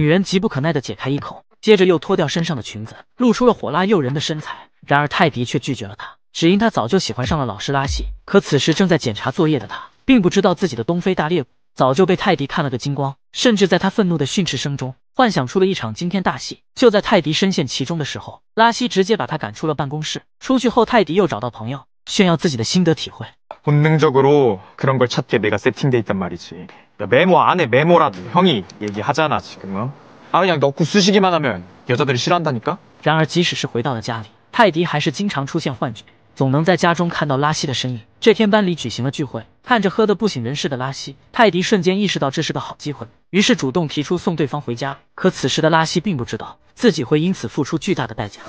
女人急不可耐的解开衣口，接着又脱掉身上的裙子，露出了火辣诱人的身材。然而泰迪却拒绝了她，只因他早就喜欢上了老师拉西。可此时正在检查作业的他，并不知道自己的东非大裂谷早就被泰迪看了个精光，甚至在他愤怒的训斥声中，幻想出了一场惊天大戏。就在泰迪深陷其中的时候，拉西直接把他赶出了办公室。出去后，泰迪又找到朋友。炫耀自己的心得体会。본능적으로그런걸찾게내가세팅돼있단말이지메모안에메모라도형이얘기하지금아냥넣고쓰시기만하면여자들이싫어한다니까然而，即使是回到了家里，泰迪还是经常出现幻觉，总能在家中看到拉西的身影。这天班里举行了聚会，看着喝得不省人事的拉西，泰迪瞬间意识到这是个好机会，于是主动提出送对方回家。可此时的拉西并不知道自己会因此付出巨大的代价。